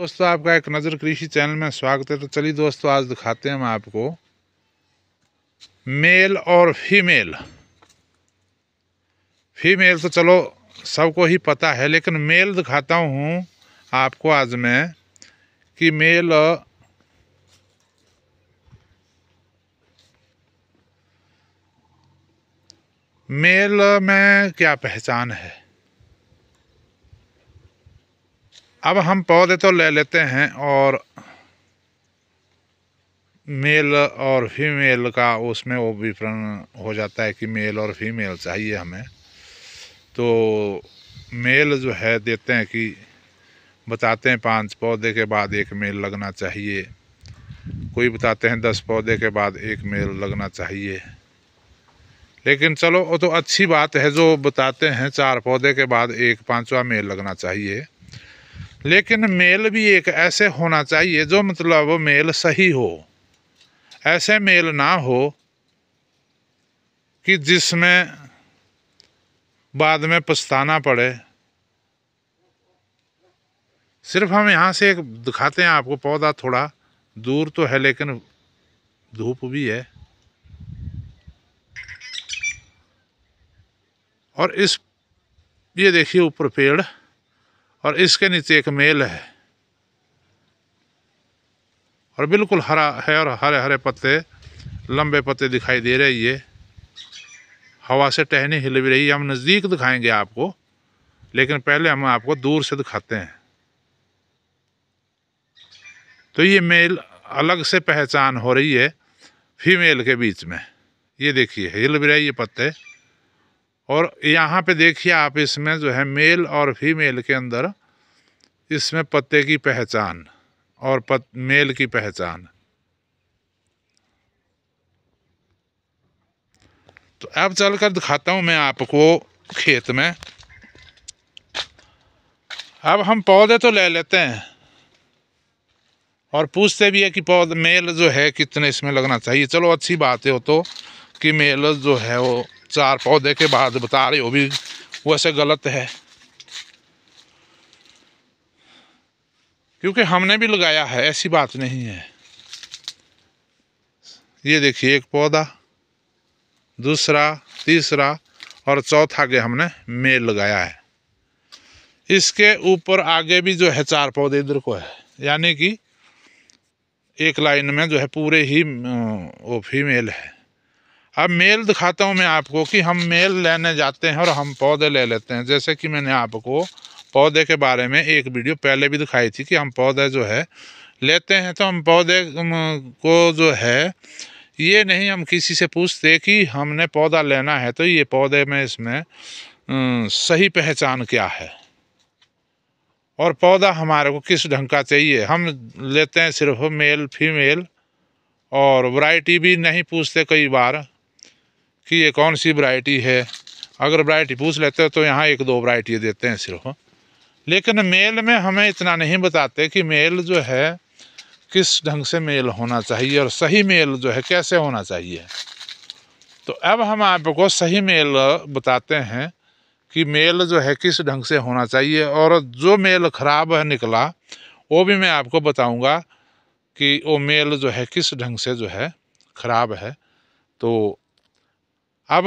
दोस्तों आपका एक नज़र कृषि चैनल में स्वागत है तो चलिए दोस्तों आज दिखाते हैं हम आपको मेल और फीमेल फीमेल तो चलो सबको ही पता है लेकिन मेल दिखाता हूँ आपको आज मैं कि मेल मेल में क्या पहचान है अब हम पौधे तो ले लेते हैं और मेल और फीमेल का उसमें वो विपरण हो जाता है कि मेल और फीमेल चाहिए हमें तो मेल जो है देते हैं कि बताते हैं पांच पौधे के बाद एक मेल लगना चाहिए कोई बताते हैं दस पौधे के बाद एक मेल लगना चाहिए लेकिन चलो वो तो अच्छी बात है जो बताते हैं चार पौधे के बाद एक पांचवा मेल लगना चाहिए लेकिन मेल भी एक ऐसे होना चाहिए जो मतलब मेल सही हो ऐसे मेल ना हो कि जिसमें बाद में पछताना पड़े सिर्फ हम यहाँ से एक दिखाते हैं आपको पौधा थोड़ा दूर तो है लेकिन धूप भी है और इस ये देखिए ऊपर पेड़ और इसके नीचे एक मेल है और बिल्कुल हरा है और हरे हरे पत्ते लंबे पत्ते दिखाई दे रहे ये हवा से टहनी हिल भी रही है हम नज़दीक दिखाएंगे आपको लेकिन पहले हम आपको दूर से दिखाते हैं तो ये मेल अलग से पहचान हो रही है फीमेल के बीच में ये देखिए हिल भी रही ये पत्ते और यहाँ पे देखिए आप इसमें जो है मेल और फीमेल के अंदर इसमें पत्ते की पहचान और पत, मेल की पहचान तो अब चलकर दिखाता हूँ मैं आपको खेत में अब हम पौधे तो ले लेते हैं और पूछते भी है कि पौधे मेल जो है कितने इसमें लगना चाहिए चलो अच्छी बात है वो तो कि मेल जो है वो चार पौधे के बाद बता रहे हो भी वैसे गलत है क्योंकि हमने भी लगाया है ऐसी बात नहीं है ये देखिए एक पौधा दूसरा तीसरा और चौथा के हमने मेल लगाया है इसके ऊपर आगे भी जो है चार पौधे इधर को है यानी कि एक लाइन में जो है पूरे ही वो फीमेल है अब मेल दिखाता हूँ मैं आपको कि हम मेल लेने जाते हैं और हम पौधे ले लेते हैं जैसे कि मैंने आपको पौधे के बारे में एक वीडियो पहले भी दिखाई थी कि हम पौधे जो है लेते हैं तो हम पौधे को जो है ये नहीं हम किसी से पूछते कि हमने पौधा लेना है तो ये पौधे में इसमें सही पहचान क्या है और पौधा हमारे को किस ढंग का चाहिए हम लेते हैं सिर्फ मेल फीमेल और वैरायटी भी नहीं पूछते कई बार कि ये कौन सी वरायटी है अगर वरायटी पूछ लेते हो तो यहाँ एक दो वरायटी देते हैं सिर्फ लेकिन मेल में हमें इतना नहीं बताते कि मेल जो है किस ढंग से मेल होना चाहिए और सही मेल जो है कैसे होना चाहिए तो अब हम आपको सही मेल बताते हैं कि मेल जो है किस ढंग से होना चाहिए और जो मेल ख़राब है निकला वो भी मैं आपको बताऊंगा कि वो मेल जो है किस ढंग से जो है ख़राब है तो अब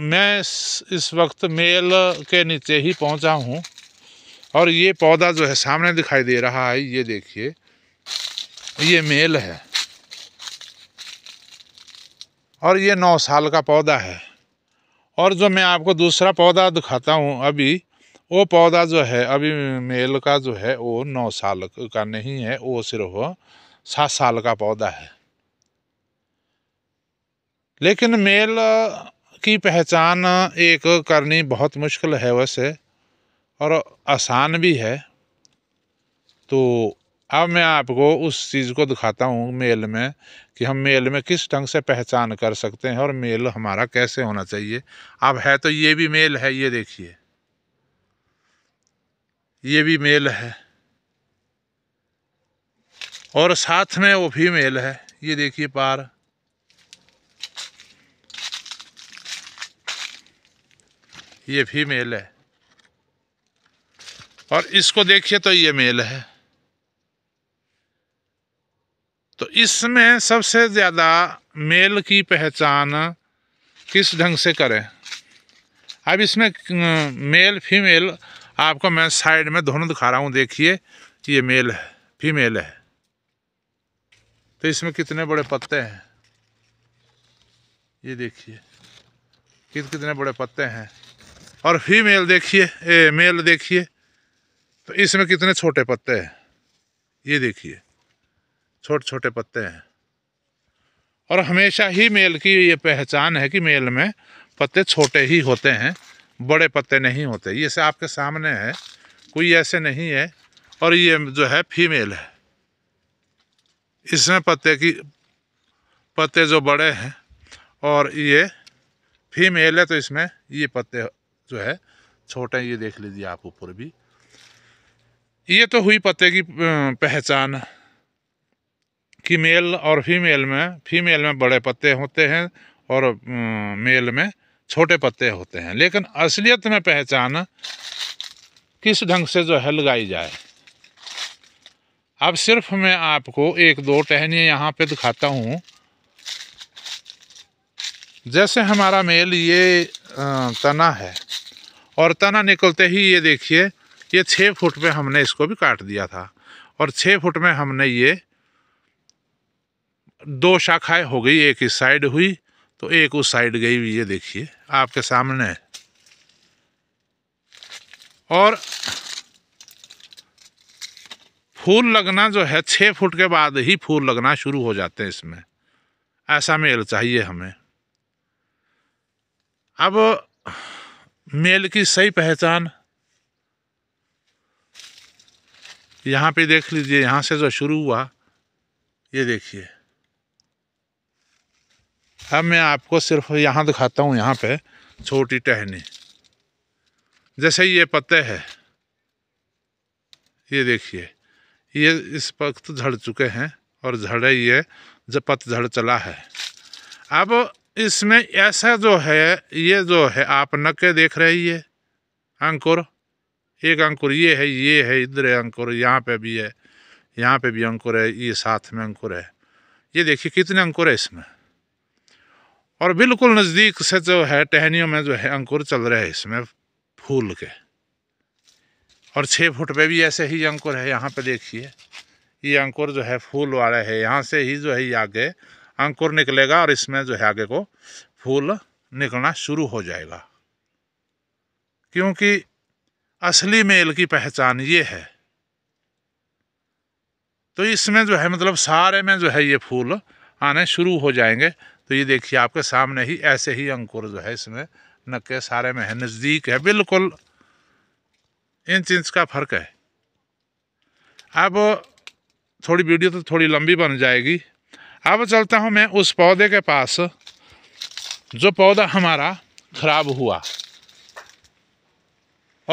मैं इस वक्त मेल के नीचे ही पहुंचा हूं और ये पौधा जो है सामने दिखाई दे रहा है ये देखिए ये मेल है और ये नौ साल का पौधा है और जो मैं आपको दूसरा पौधा दिखाता हूँ अभी वो पौधा जो है अभी मेल का जो है वो नौ साल का नहीं है वो सिर्फ सात साल का पौधा है लेकिन मेल की पहचान एक करनी बहुत मुश्किल है वैसे और आसान भी है तो अब मैं आपको उस चीज़ को दिखाता हूँ मेल में कि हम मेल में किस ढंग से पहचान कर सकते हैं और मेल हमारा कैसे होना चाहिए अब है तो ये भी मेल है ये देखिए ये भी मेल है और साथ में वो भी मेल है ये देखिए पार ये फीमेल है और इसको देखिए तो ये मेल है तो इसमें सबसे ज़्यादा मेल की पहचान किस ढंग से करें अब इसमें मेल फीमेल आपको मैं साइड में दोनों दिखा रहा हूँ देखिए ये मेल है फीमेल है तो इसमें कितने बड़े पत्ते हैं ये देखिए कित कितने बड़े पत्ते हैं और फीमेल देखिए मेल देखिए तो इसमें कितने छोटे पत्ते हैं ये देखिए छोटे छोटे पत्ते हैं और हमेशा ही मेल की ये पहचान है कि मेल में पत्ते छोटे ही होते हैं बड़े पत्ते नहीं होते ये से आपके सामने है कोई ऐसे नहीं है और ये जो है फीमेल है इसमें पत्ते की पत्ते जो बड़े हैं और ये फीमेल है तो इसमें ये पत्ते जो है छोटे ये देख लीजिए आप ऊपर भी ये तो हुई पत्ते की पहचान कि मेल और फीमेल में फीमेल में बड़े पत्ते होते हैं और मेल में छोटे पत्ते होते हैं लेकिन असलियत में पहचान किस ढंग से जो है लगाई जाए अब सिर्फ मैं आपको एक दो टहनी यहाँ पे दिखाता हूँ जैसे हमारा मेल ये तना है और तना निकलते ही ये देखिए ये छः फुट में हमने इसको भी काट दिया था और छः फुट में हमने ये दो शाखाएं हो गई एक इस साइड हुई तो एक उस साइड गई हुई ये देखिए आपके सामने और फूल लगना जो है छः फुट के बाद ही फूल लगना शुरू हो जाते हैं इसमें ऐसा मेल चाहिए हमें अब मेल की सही पहचान यहाँ पे देख लीजिए यहाँ से जो शुरू हुआ ये देखिए अब मैं आपको सिर्फ यहाँ दिखाता हूँ यहाँ पे छोटी टहनी जैसे ये पत्ते है ये देखिए ये इस वक्त झड़ चुके हैं और झड़े ये जब पत झड़ चला है अब इसमें ऐसा जो है ये जो है आप नके देख रहे ये अंकुर एक अंकुर ये है ये है इधर है अंकुर यहाँ पे भी है यहाँ पे भी अंकुर है ये साथ में अंकुर है ये देखिए कितने अंकुर है इसमें और बिल्कुल नज़दीक से जो है टहनियों में जो है अंकुर चल रहे हैं इसमें फूल के और छः फुट पे भी ऐसे ही अंकुर है यहाँ पे देखिए ये अंकुर जो है फूल वाला है यहाँ से ही जो है ये आगे अंकुर निकलेगा और इसमें जो है आगे को फूल निकलना शुरू हो जाएगा क्योंकि असली मेल की पहचान ये है तो इसमें जो है मतलब सारे में जो है ये फूल आने शुरू हो जाएंगे तो ये देखिए आपके सामने ही ऐसे ही अंकुर जो है इसमें नक्के सारे में है नज़दीक है बिल्कुल इंच इंच का फ़र्क है अब थोड़ी वीडियो तो थोड़ी लंबी बन जाएगी अब चलता हूँ मैं उस पौधे के पास जो पौधा हमारा ख़राब हुआ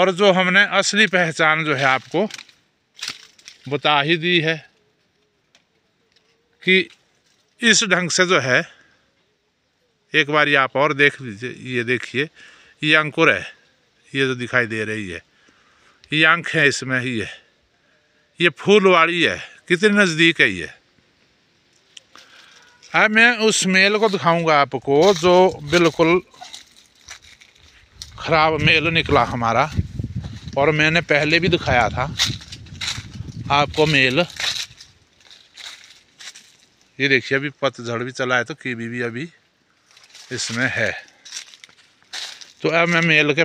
और जो हमने असली पहचान जो है आपको बता ही दी है कि इस ढंग से जो है एक बार आप और देख लीजिए ये देखिए ये अंकुर है ये जो दिखाई दे रही है ये आंख है इसमें ही है ये फूल वाली है कितने नज़दीक है ये अब मैं उस मेल को दिखाऊंगा आपको जो बिल्कुल ख़राब मेल निकला हमारा और मैंने पहले भी दिखाया था आपको मेल ये देखिए अभी पतझड़ भी चला है तो कीवी भी अभी इसमें है तो अब मैं मेल के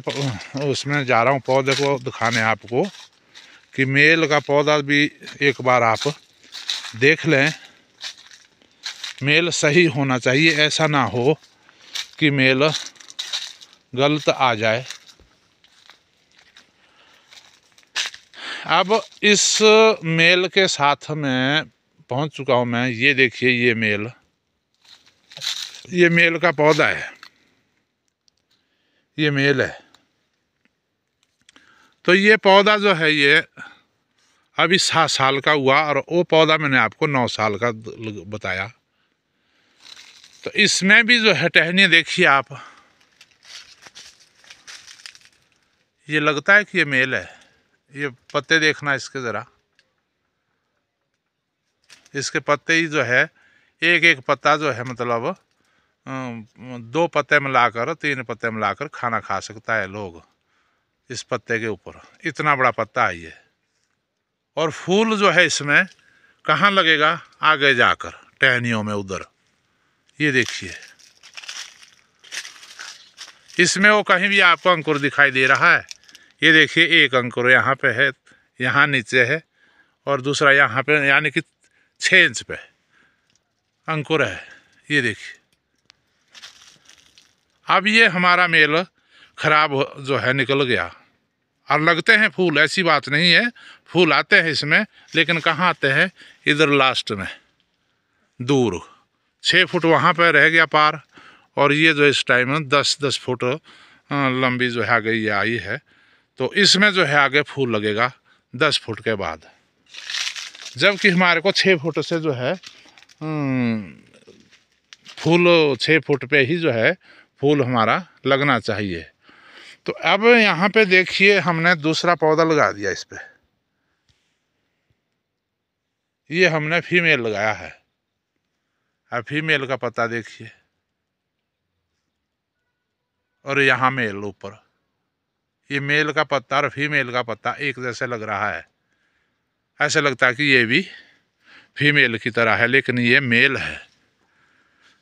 उसमें जा रहा हूँ पौधे को दिखाने आपको कि मेल का पौधा भी एक बार आप देख लें मेल सही होना चाहिए ऐसा ना हो कि मेल गलत आ जाए अब इस मेल के साथ में पहुंच चुका हूं मैं ये देखिए ये मेल ये मेल का पौधा है ये मेल है तो ये पौधा जो है ये अभी सात साल का हुआ और वो पौधा मैंने आपको नौ साल का बताया तो इसमें भी जो है टहनी देखिए आप ये लगता है कि ये मेल है ये पत्ते देखना इसके ज़रा इसके पत्ते ही जो है एक एक पत्ता जो है मतलब दो पत्ते में लाकर तीन पत्ते में लाकर खाना खा सकता है लोग इस पत्ते के ऊपर इतना बड़ा पत्ता है ये और फूल जो है इसमें कहाँ लगेगा आगे जाकर टहनियों में उधर ये देखिए इसमें वो कहीं भी आपको अंकुर दिखाई दे रहा है ये देखिए एक अंकुर यहाँ पे है यहाँ नीचे है और दूसरा यहाँ पे यानी कि छः इंच पे अंकुर है ये देखिए अब ये हमारा मेल खराब जो है निकल गया और लगते हैं फूल ऐसी बात नहीं है फूल आते हैं इसमें लेकिन कहाँ आते हैं इधर लास्ट में दूर छः फुट वहाँ पर रह गया पार और ये जो इस टाइम में दस दस फुट लंबी जो है आगे ये आई है तो इसमें जो है आगे फूल लगेगा दस फुट के बाद जबकि हमारे को छः फुट से जो है फूल छः फुट पे ही जो है फूल हमारा लगना चाहिए तो अब यहाँ पे देखिए हमने दूसरा पौधा लगा दिया इस पर ये हमने फीमेल लगाया है अब फीमेल का पत्ता देखिए और यहाँ मेल ऊपर ये मेल का पत्ता और फीमेल का पत्ता एक जैसे लग रहा है ऐसे लगता है कि ये भी फीमेल की तरह है लेकिन ये मेल है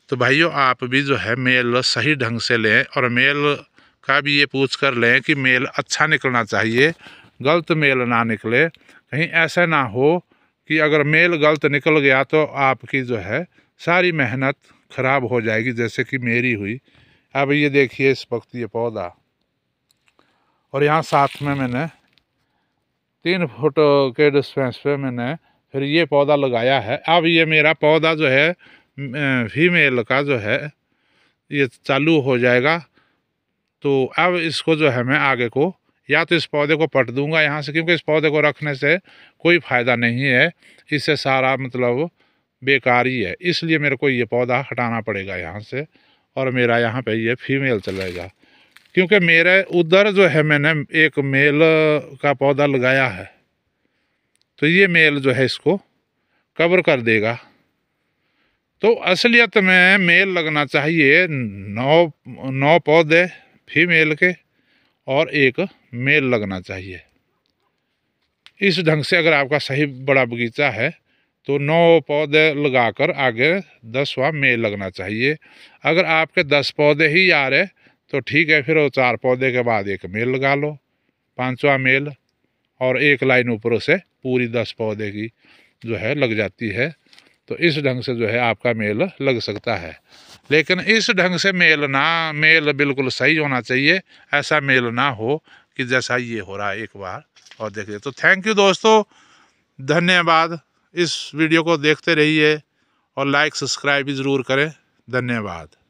तो भाइयों आप भी जो है मेल सही ढंग से लें और मेल का भी ये पूछ कर लें कि मेल अच्छा निकलना चाहिए गलत मेल ना निकले कहीं ऐसा ना हो कि अगर मेल गलत निकल गया तो आपकी जो है सारी मेहनत ख़राब हो जाएगी जैसे कि मेरी हुई अब ये देखिए इस वक्त ये पौधा और यहाँ साथ में मैंने तीन फुट के डिस्पेंस पे मैंने फिर ये पौधा लगाया है अब ये मेरा पौधा जो है फीमेल का जो है ये चालू हो जाएगा तो अब इसको जो है मैं आगे को या तो इस पौधे को पट दूंगा यहाँ से क्योंकि इस पौधे को रखने से कोई फ़ायदा नहीं है इससे सारा मतलब बेकार ही है इसलिए मेरे को ये पौधा हटाना पड़ेगा यहाँ से और मेरा यहाँ पे ये फीमेल चलेगा क्योंकि मेरे उधर जो है मैंने एक मेल का पौधा लगाया है तो ये मेल जो है इसको कवर कर देगा तो असलियत में मेल लगना चाहिए नौ नौ पौधे फीमेल के और एक मेल लगना चाहिए इस ढंग से अगर आपका सही बड़ा बगीचा है तो नौ पौधे लगाकर आगे दसवा में लगना चाहिए अगर आपके दस पौधे ही आ रहे तो ठीक है फिर वो चार पौधे के बाद एक मेल लगा लो पाँचवा मेल और एक लाइन ऊपर से पूरी दस पौधे की जो है लग जाती है तो इस ढंग से जो है आपका मेल लग सकता है लेकिन इस ढंग से मेल ना मेल बिल्कुल सही होना चाहिए ऐसा मेल ना हो कि जैसा ये हो रहा है एक बार और देखिए तो थैंक यू दोस्तों धन्यवाद इस वीडियो को देखते रहिए और लाइक सब्सक्राइब भी ज़रूर करें धन्यवाद